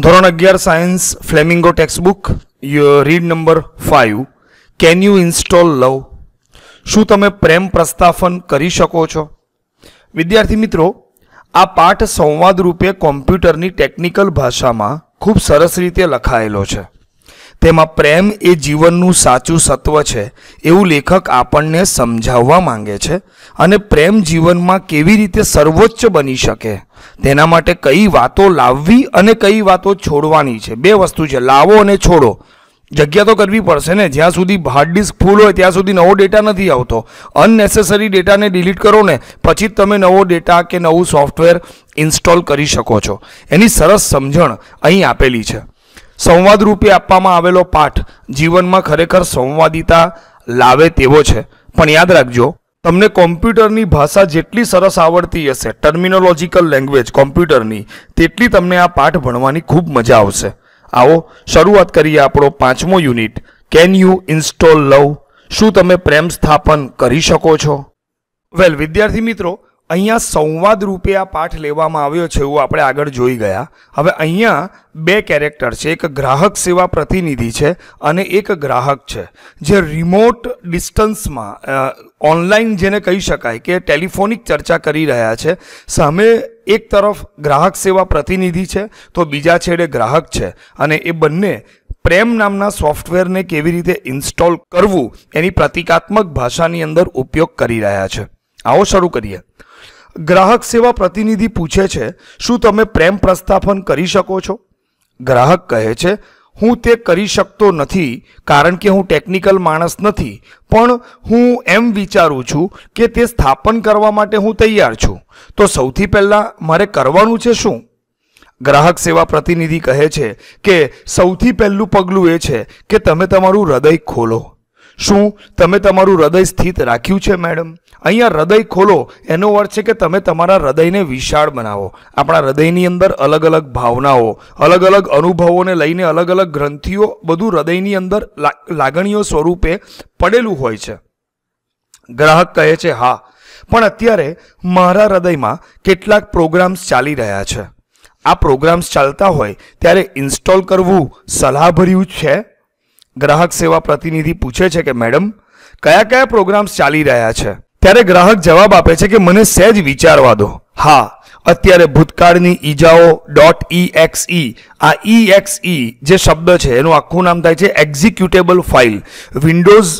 ધોરણ અગિયાર science flamingo textbook read number five can you install love શું તમે પ્રેમ પ્રસ્થાપન કરી શકો છો વિદ્યાર્થી મિત્રો આ પાઠ સંવાદ રૂપે કોમ્પ્યુટરની ટેકનિકલ ભાષામાં ખૂબ સરસ રીતે લખાયેલો છે તેમાં પ્રેમ એ જીવનનું સાચું સત્વ છે એવું લેખક આપણને સમજાવવા માંગે છે અને પ્રેમ જીવનમાં કેવી રીતે સર્વોચ્ચ બની શકે તેના માટે કઈ વાતો લાવવી અને કઈ વાતો છોડવાની છે બે વસ્તુ છે લાવો અને છોડો જગ્યા તો કરવી પડશે ને જ્યાં સુધી હાર્ડ ડિસ્ક ફૂલ હોય ત્યાં સુધી નવો ડેટા નથી આવતો અનનેસેસરી ડેટાને ડિલીટ કરો ને પછી જ તમે નવો ડેટા કે નવું સોફ્ટવેર ઇન્સ્ટોલ કરી શકો છો એની સરસ સમજણ અહીં આપેલી છે સંવાદરૂપે આપવામાં આવેલો પાઠ જીવનમાં ખરેખર સંવાદિતા લાવે તેવો છે પણ યાદ રાખજો તમને કોમ્પ્યુટરની ભાષા જેટલી સરસ આવડતી હશે ટર્મિનોલોજીકલ લેંગ્વેજ કોમ્પ્યુટરની તેટલી તમને આ પાઠ ભણવાની ખૂબ મજા આવશે આવો શરૂઆત કરીએ આપણો પાંચમો unit can you install love શું તમે પ્રેમ સ્થાપન કરી શકો છો વેલ વિદ્યાર્થી મિત્રો અહીંયા સંવાદ રૂપે આ પાઠ લેવામાં આવ્યો છે એવું આપણે આગળ જોઈ ગયા હવે અહીંયા બે કેરેક્ટર છે એક ગ્રાહક સેવા પ્રતિનિધિ છે અને એક ગ્રાહક છે જે રિમોટ ડિસ્ટન્સમાં ઓનલાઈન જેને કહી શકાય કે ટેલિફોનિક ચર્ચા કરી રહ્યા છે સામે એક તરફ ગ્રાહક સેવા પ્રતિનિધિ છે તો બીજા છેડે ગ્રાહક છે અને એ બંને પ્રેમ નામના સોફ્ટવેરને કેવી રીતે ઇન્સ્ટોલ કરવું એની પ્રતિકાત્મક ભાષાની અંદર ઉપયોગ કરી રહ્યા છે આવો શરૂ કરીએ ગ્રાહક સેવા પ્રતિનિધિ પૂછે છે શું તમે પ્રેમ પ્રસ્થાપન કરી શકો છો ગ્રાહક કહે છે હું તે કરી શકતો નથી કારણ કે હું ટેકનિકલ માણસ નથી પણ હું એમ વિચારું છું કે તે સ્થાપન કરવા માટે હું તૈયાર છું તો સૌથી પહેલાં મારે કરવાનું છે શું ગ્રાહક સેવા પ્રતિનિધિ કહે છે કે સૌથી પહેલું પગલું એ છે કે તમે તમારું હૃદય ખોલો શું તમે તમારું હૃદય સ્થિત રાખ્યું છે મેડમ અહીંયા હૃદય ખોલો એનો અર્થ છે કે તમે તમારા હૃદયને વિશાળ બનાવો આપણા હૃદયની અંદર અલગ અલગ ભાવનાઓ અલગ અલગ અનુભવોને લઈને અલગ અલગ ગ્રંથિઓ બધું હૃદયની અંદર લાગણીઓ સ્વરૂપે પડેલું હોય છે ગ્રાહક કહે છે હા પણ અત્યારે મારા હૃદયમાં કેટલાક પ્રોગ્રામ્સ ચાલી રહ્યા છે આ પ્રોગ્રામ્સ ચાલતા હોય ત્યારે ઇન્સ્ટોલ કરવું સલાહભર્યું છે ગ્રાહક સેવા પ્રતિનિધિ પૂછે છે કે મેડમ કયા કયા પ્રોગ્રામ્સ ચાલી રહ્યા છે ત્યારે ગ્રાહક જવાબ આપે છે કે મને સહેજ વિચારવા દો હા અત્યારે ભૂતકાળની ઈજાઓ ડોટ ઈ એક્સ ઈ આ ઈ જે શબ્દ છે એનું આખું નામ થાય છે એક્ઝિક્યુટેબલ ફાઇલ વિન્ડોઝ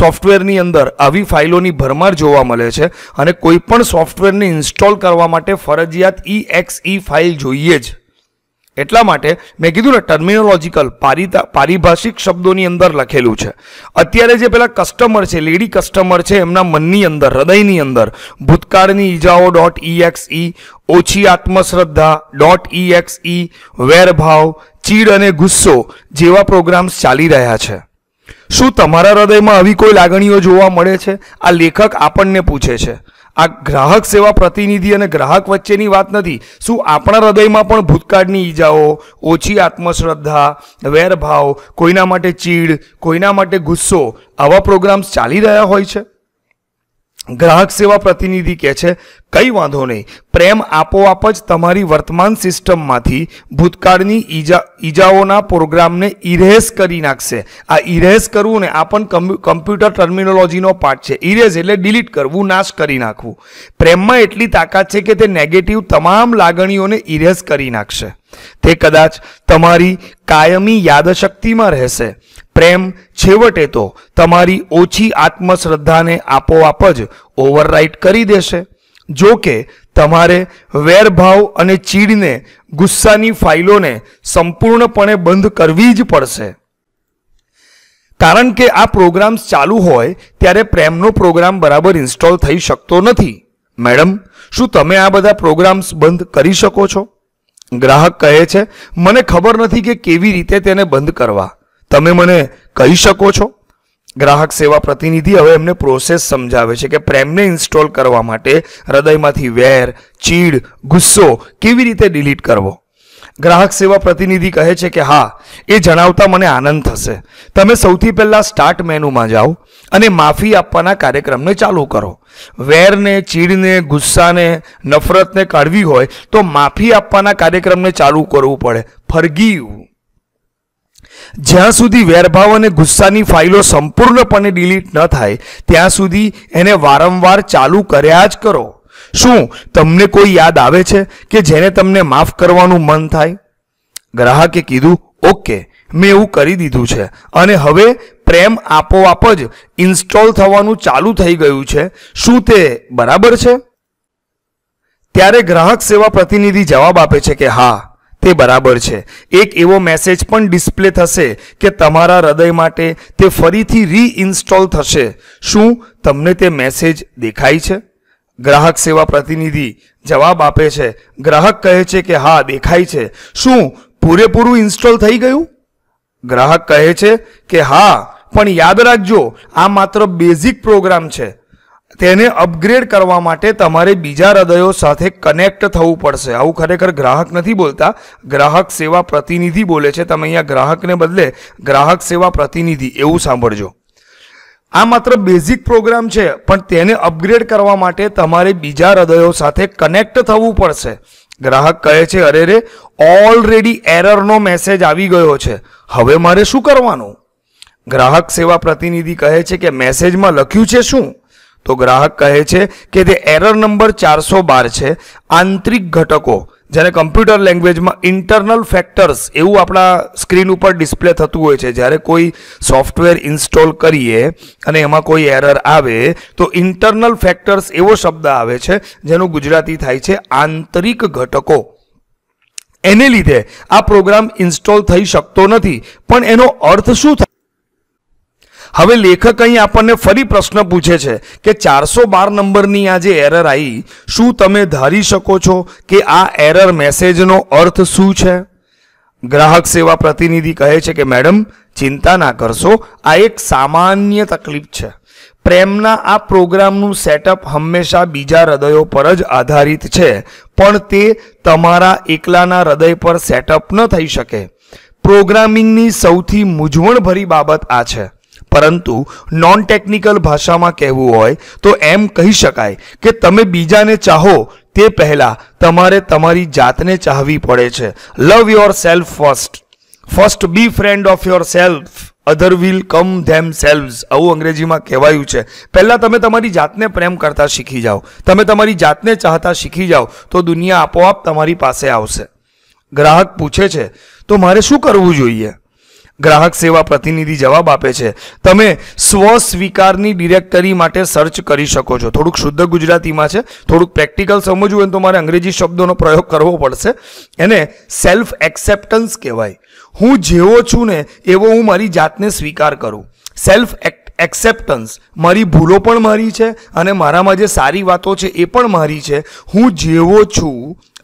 સોફ્ટવેરની અંદર આવી ફાઇલોની ભરમાર જોવા મળે છે અને કોઈ પણ સોફ્ટવેરને ઇન્સ્ટોલ કરવા માટે ફરજિયાત ઈ ફાઇલ જોઈએ જ એટલા માટે મેં કીધું ને ટર્મિનોલોજીકલ પારિતા પારિભાષિક શબ્દોની અંદર લખેલું છે અત્યારે જે પેલા કસ્ટમર છે લેડી કસ્ટમર છે એમના મનની અંદર હૃદયની અંદર ભૂતકાળની ઈજાઓ ડોટ ઈએક્સઈ ઓછી આત્મશ્રદ્ધા ડોટ ઈ વેરભાવ ચીડ અને ગુસ્સો જેવા પ્રોગ્રામ્સ ચાલી રહ્યા છે શું તમારા હૃદયમાં આવી કોઈ લાગણીઓ જોવા મળે છે આ લેખક આપણને પૂછે છે આ ગ્રાહક સેવા પ્રતિનિધિ અને ગ્રાહક વચ્ચેની વાત નથી શું આપણા હૃદયમાં પણ ભૂતકાળની ઈજાઓ ઓછી આત્મશ્રદ્ધા વેરભાવ કોઈના માટે ચીડ કોઈના માટે ગુસ્સો આવા પ્રોગ્રામ્સ ચાલી રહ્યા હોય છે ગ્રાહક સેવા પ્રતિનિધિ કહે છે કંઈ વાંધો નહીં પ્રેમ આપોઆપ જ તમારી વર્તમાન સિસ્ટમમાંથી ભૂતકાળની ઈજા ઈજાઓના પ્રોગ્રામને ઇરેઝ કરી નાખશે આ ઇરેઝ કરવું ને આ પણ કમ્પ્યુટર ટર્મિનોલોજીનો પાર્ટ છે ઇરેઝ એટલે ડિલીટ કરવું નાશ કરી નાખવું પ્રેમમાં એટલી તાકાત છે કે તે નેગેટિવ તમામ લાગણીઓને ઇરેઝ કરી નાખશે તે કદાચ તમારી કાયમી યાદશક્તિમાં રહેશે પ્રેમ છેવટે તો તમારી ઓછી આત્મશ્રદ્ધાને આપોઆપ જ ઓવરરાઇટ કરી દેશે જો કે તમારે વેરભાવ અને ચીડને ગુસ્સાની ફાઇલોને સંપૂર્ણપણે બંધ કરવી જ પડશે કારણ કે આ પ્રોગ્રામ્સ ચાલુ હોય ત્યારે પ્રેમનો પ્રોગ્રામ બરાબર ઇન્સ્ટોલ થઈ શકતો નથી મેડમ શું તમે આ બધા પ્રોગ્રામ્સ બંધ કરી શકો છો ગ્રાહક કહે છે મને ખબર નથી કે કેવી રીતે તેને બંધ કરવા તમે મને કહી શકો છો ગ્રાહક સેવા પ્રતિનિધિ હવે એમને પ્રોસેસ સમજાવે છે કે પ્રેમને ઇન્સ્ટોલ કરવા માટે હૃદયમાંથી વેર ચીડ ગુસ્સો કેવી રીતે ડિલીટ કરવો ગ્રાહક સેવા પ્રતિનિધિ કહે છે કે હા એ જણાવતા મને આનંદ થશે તમે સૌથી પહેલાં સ્ટાર્ટ મેનુમાં જાઓ અને માફી આપવાના કાર્યક્રમને ચાલુ કરો વેરને ચીડને ગુસ્સાને નફરતને કાઢવી હોય તો માફી આપવાના કાર્યક્રમને ચાલુ કરવું પડે ફરગી જ્યાં સુધી વેરભાવ અને ગુસ્સાની ફાઇલો સંપૂર્ણપણે ડિલીટ ન થાય ત્યાં સુધી એને વારંવાર ચાલુ કર્યા જ કરો શું તમને કોઈ યાદ આવે છે કે જેને તમને માફ કરવાનું મન થાય ગ્રાહકે કીધું ઓકે મેં એવું કરી દીધું છે અને હવે પ્રેમ આપોઆપ જ ઇન્સ્ટોલ થવાનું ચાલુ થઈ ગયું છે શું તે બરાબર છે ત્યારે ગ્રાહક સેવા પ્રતિનિધિ જવાબ આપે છે કે હા તે બરાબર છે એક એવો મેસેજ પણ ડિસ્પ્લે થશે કે તમારા હૃદય માટે તે ફરીથી રીઇન્સ્ટોલ થશે શું તમને તે મેસેજ દેખાય છે ગ્રાહક સેવા પ્રતિનિધિ જવાબ આપે છે ગ્રાહક કહે છે કે હા દેખાય છે શું પૂરેપૂરું ઇન્સ્ટોલ થઈ ગયું ગ્રાહક કહે છે કે હા પણ યાદ રાખજો આ માત્ર બેઝિક પ્રોગ્રામ છે તેને અપગ્રેડ કરવા માટે તમારે બીજા હૃદયો સાથે કનેક્ટ થવું પડશે આવું ખરેખર ગ્રાહક નથી બોલતા ગ્રાહક સેવા પ્રતિનિધિ બોલે છે તમે અહીંયા ગ્રાહકને બદલે ગ્રાહક સેવા પ્રતિનિધિ એવું સાંભળજો આ માત્ર બેઝિક પ્રોગ્રામ છે પણ તેને અપગ્રેડ કરવા માટે તમારે બીજા હૃદયો સાથે કનેક્ટ થવું પડશે ગ્રાહક કહે છે અરે રે ઓલરેડી એરરનો મેસેજ આવી ગયો છે હવે મારે શું કરવાનું ગ્રાહક સેવા પ્રતિનિધિ કહે છે કે મેસેજમાં લખ્યું છે શું તો ગ્રાહક કહે છે કે તે એરર નંબર ચારસો બાર છે આંતરિક ઘટકો જ્યારે કમ્પ્યુટર લેંગ્વેજમાં ઇન્ટરનલ ફેક્ટર્સ એવું આપણા સ્ક્રીન ઉપર ડિસ્પ્લે થતું હોય છે જ્યારે કોઈ સોફ્ટવેર ઇન્સ્ટોલ કરીએ અને એમાં કોઈ એરર આવે તો ઇન્ટરનલ ફેક્ટર્સ એવો શબ્દ આવે છે જેનું ગુજરાતી થાય છે આંતરિક ઘટકો એને લીધે આ પ્રોગ્રામ ઇન્સ્ટોલ થઈ શકતો નથી પણ એનો અર્થ શું થાય હવે લેખક અહીં આપણને ફરી પ્રશ્ન પૂછે છે કે ચારસો બાર નંબરની આ જે એરર આવી શું તમે ધારી શકો છો કે આ એરર મેસેજનો અર્થ શું છે ગ્રાહક સેવા પ્રતિનિધિ કહે છે કે મેડમ ચિંતા ના કરશો આ એક સામાન્ય તકલીફ છે પ્રેમના આ પ્રોગ્રામનું સેટઅપ હંમેશા બીજા હૃદયો પર જ આધારિત છે પણ તે તમારા એકલાના હૃદય પર સેટઅપ ન થઈ શકે પ્રોગ્રામિંગની સૌથી મૂંઝવણભરી બાબત આ છે પરંતુ નોન ટેકનિકલ ભાષામાં કહેવું હોય તો એમ કહી શકાય કે તમે બીજાને ચાહો તે પહેલાં તમારે તમારી જાતને ચાહવી પડે છે love yourself first first be friend of yourself other will come themselves આવું અંગ્રેજીમાં કહેવાયું છે પહેલાં તમે તમારી જાતને પ્રેમ કરતા શીખી જાઓ તમે તમારી જાતને ચાહતા શીખી જાઓ તો દુનિયા આપોઆપ તમારી પાસે આવશે ગ્રાહક પૂછે છે તો મારે શું કરવું જોઈએ ગ્રાહક સેવા પ્રતિનિધિ જવાબ આપે છે તમે સ્વસ્વીકારની ડિરેક્ટરી માટે સર્ચ કરી શકો છો થોડુંક શુદ્ધ ગુજરાતીમાં છે થોડુંક પ્રેક્ટિકલ સમજવું હોય તો મારે અંગ્રેજી શબ્દોનો પ્રયોગ કરવો પડશે એને સેલ્ફ એક્સેપ્ટન્સ કહેવાય હું જેવો છું ને એવો હું મારી જાતને સ્વીકાર કરું સેલ્ફ એક એક્સેપ્ટન્સ મારી ભૂલો પણ મારી છે અને મારામાં જે સારી વાતો છે એ પણ મારી છે હું જેવો છું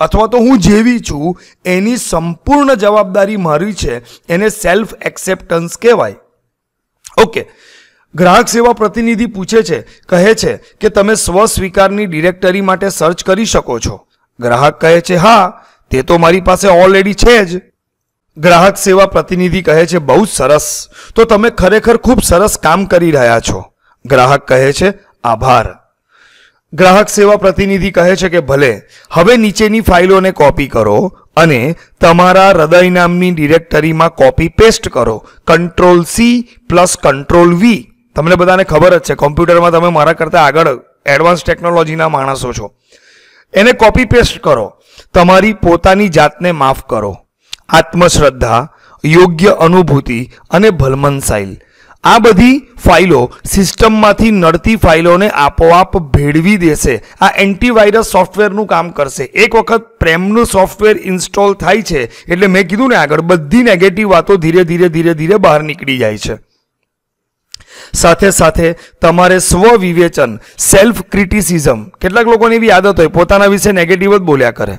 અથવા તો હું જેવી છું એની સંપૂર્ણ જવાબદારી મારી છે એને સેલ્ફ એક્સેપ્ટન્સ કહેવાય ઓકે ગ્રાહક સેવા પ્રતિનિધિ પૂછે છે કહે છે કે તમે સ્વ સ્વીકારની ડિરેક્ટરી માટે સર્ચ કરી શકો છો ગ્રાહક કહે છે હા તે તો મારી પાસે ઓલરેડી છે જ ગ્રાહક સેવા પ્રતિનિધિ કહે છે બહુ સરસ તો તમે ખરેખર ખૂબ સરસ કામ કરી રહ્યા છો ગ્રાહક કહે છે આભાર ગ્રાહક સેવા પ્રતિનિધિ કહે છે કે ભલે હવે નીચેની ફાઇલોને કોપી કરો અને તમારા હૃદય નામની ડિરેક્ટરીમાં કોપી પેસ્ટ કરો control C plus control V તમને બધાને ખબર જ છે કોમ્પ્યુટરમાં તમે મારા કરતાં આગળ એડવાન્સ ટેકનોલોજીના માણસો છો એને કોપી પેસ્ટ કરો તમારી પોતાની જાતને માફ કરો આત્મશ્રદ્ધા યોગ્ય અનુભૂતિ અને ભલમનસાઈલ આ બધી ફાઇલો સિસ્ટમમાંથી નડતી ફાઇલોને આપોઆપ ભેળવી દેશે આ એન્ટીવાયરસ સોફ્ટવેરનું કામ કરશે એક વખત પ્રેમનું સોફ્ટવેર ઇન્સ્ટોલ થાય છે એટલે મેં કીધું ને આગળ બધી નેગેટિવ વાતો ધીરે ધીરે ધીરે ધીરે બહાર નીકળી જાય છે સાથે સાથે તમારે સ્વવિવેચન સેલ્ફ ક્રિટિસિઝમ કેટલાક લોકોની એવી આદત હોય પોતાના વિશે નેગેટિવ જ બોલ્યા કરે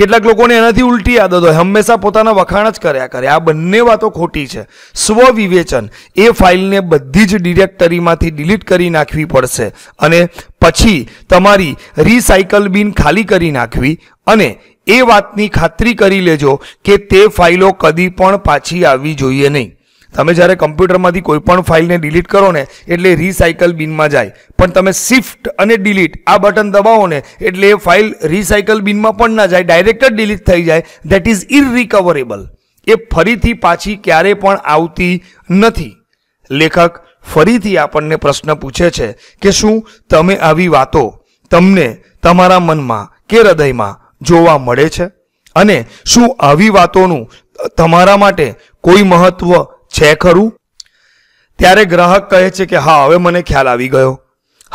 કેટલાક લોકોને એનાથી ઉલટી આદતો હંમેશા પોતાના વખાણ જ કર્યા કરે આ બંને વાતો ખોટી છે સ્વવિવેચન એ ફાઇલને બધી જ ડિરેક્ટરીમાંથી ડિલીટ કરી નાખવી પડશે અને પછી તમારી રિસાયકલ બિન ખાલી કરી નાખવી અને એ વાતની ખાતરી કરી લેજો કે તે ફાઇલો કદી પણ પાછી આવવી જોઈએ નહીં તમે જ્યારે કમ્પ્યુટરમાંથી કોઈ પણ ફાઇલને ડિલીટ કરો ને એટલે રિસાયકલ બિનમાં જાય પણ તમે શિફ્ટ અને ડિલીટ આ બટન દબાવો ને એટલે એ ફાઇલ રિસાયકલ બિનમાં પણ ના જાય ડાયરેક્ટ જ ડિલીટ થઈ જાય ધેટ ઇઝ ઇરરિકવરેબલ એ ફરીથી પાછી ક્યારે પણ આવતી નથી લેખક ફરીથી આપણને પ્રશ્ન પૂછે છે કે શું તમે આવી વાતો તમને તમારા મનમાં કે હૃદયમાં જોવા મળે છે અને શું આવી વાતોનું તમારા માટે કોઈ મહત્વ છે ખરું ત્યારે ગ્રાહક કહે છે કે હા હવે મને ખ્યાલ આવી ગયો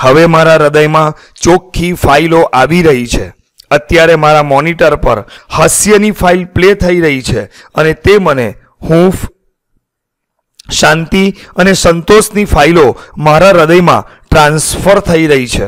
હવે મારા હૃદયમાં ચોખ્ખી ફાઇલો આવી રહી છે અત્યારે મારા મોનિટર પર હાસ્યની ફાઇલ પ્લે થઈ રહી છે અને તે મને હું શાંતિ અને સંતોષની ફાઇલો મારા હૃદયમાં ટ્રાન્સફર થઈ રહી છે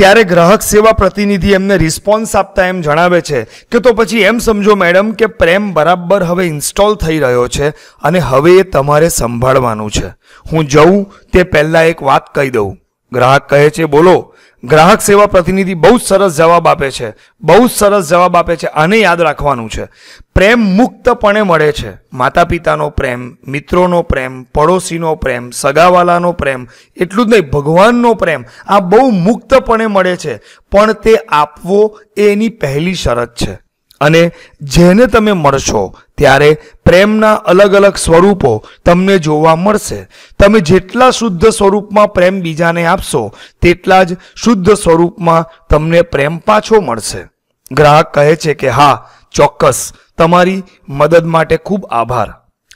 ત્યારે ગ્રાહક સેવા પ્રતિનિધિ એમને રિસ્પોન્સ આપતા એમ જણાવે છે કે તો પછી એમ સમજો મેડમ કે પ્રેમ બરાબર હવે ઇન્સ્ટોલ થઈ રહ્યો છે અને હવે એ તમારે સંભાળવાનું છે હું જઉં તે પહેલાં એક વાત કહી દઉં ગ્રાહક કહે છે બોલો ગ્રાહક સેવા પ્રતિનિધિ બહુ જ સરસ જવાબ આપે છે બહુ જ સરસ જવાબ આપે છે આને યાદ રાખવાનું છે પ્રેમ મુક્તપણે મળે છે માતા પિતાનો પ્રેમ મિત્રોનો પ્રેમ પડોશીનો પ્રેમ સગાવાલાનો પ્રેમ એટલું જ નહીં ભગવાનનો પ્રેમ આ બહુ મુક્તપણે મળે છે પણ તે આપવો એ એની પહેલી શરત છે અને જેને તમે મળશો ત્યારે પ્રેમના અલગ અલગ સ્વરૂપો તમને જોવા મળશે તમે જેટલા શુદ્ધ સ્વરૂપમાં પ્રેમ બીજાને આપશો તેટલા જ શુદ્ધ સ્વરૂપમાં તમને પ્રેમ પાછો મળશે ગ્રાહક કહે છે કે હા ચોક્કસ તમારી મદદ માટે ખૂબ આભાર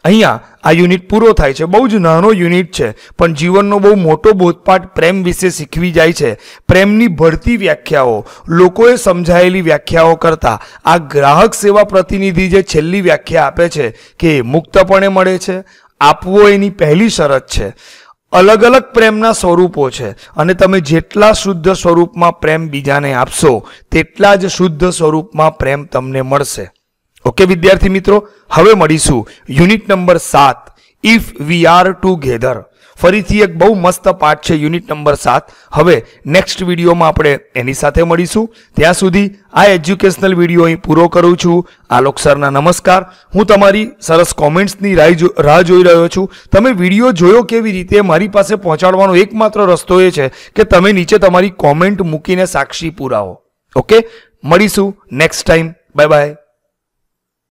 અહીંયા આ યુનિટ પૂરો થાય છે બહુ જ નાનો યુનિટ છે પણ જીવનનો બહુ મોટો બોધપાઠ પ્રેમ વિશે શીખવી જાય છે પ્રેમની ભળતી વ્યાખ્યાઓ લોકોએ સમજાયેલી વ્યાખ્યાઓ કરતાં આ ગ્રાહક સેવા પ્રતિનિધિ જે છેલ્લી વ્યાખ્યા આપે છે કે મુક્તપણે મળે છે આપવો એની પહેલી શરત છે અલગ અલગ પ્રેમના સ્વરૂપો છે અને તમે જેટલા શુદ્ધ સ્વરૂપમાં પ્રેમ બીજાને આપશો તેટલા જ શુદ્ધ સ્વરૂપમાં પ્રેમ તમને મળશે ઓકે વિદ્યાર્થી મિત્રો હવે મળીશું યુનિટ નંબર સાત ઇફ વી આર ટુગેધર ફરીથી એક બહુ મસ્ત પાઠ છે યુનિટ નંબર સાત હવે નેક્સ્ટ વિડીયોમાં આપણે એની સાથે મળીશું ત્યાં સુધી આ એજ્યુકેશનલ વિડીયો અહીં પૂરો કરું છું આલોક સરના નમસ્કાર હું તમારી સરસ કોમેન્ટ્સની રાહ જોઈ રહ્યો છું તમે વિડીયો જોયો કેવી રીતે મારી પાસે પહોંચાડવાનો એકમાત્ર રસ્તો એ છે કે તમે નીચે તમારી કોમેન્ટ મૂકીને સાક્ષી પુરાવો ઓકે મળીશું નેક્સ્ટ ટાઈમ બાય બાય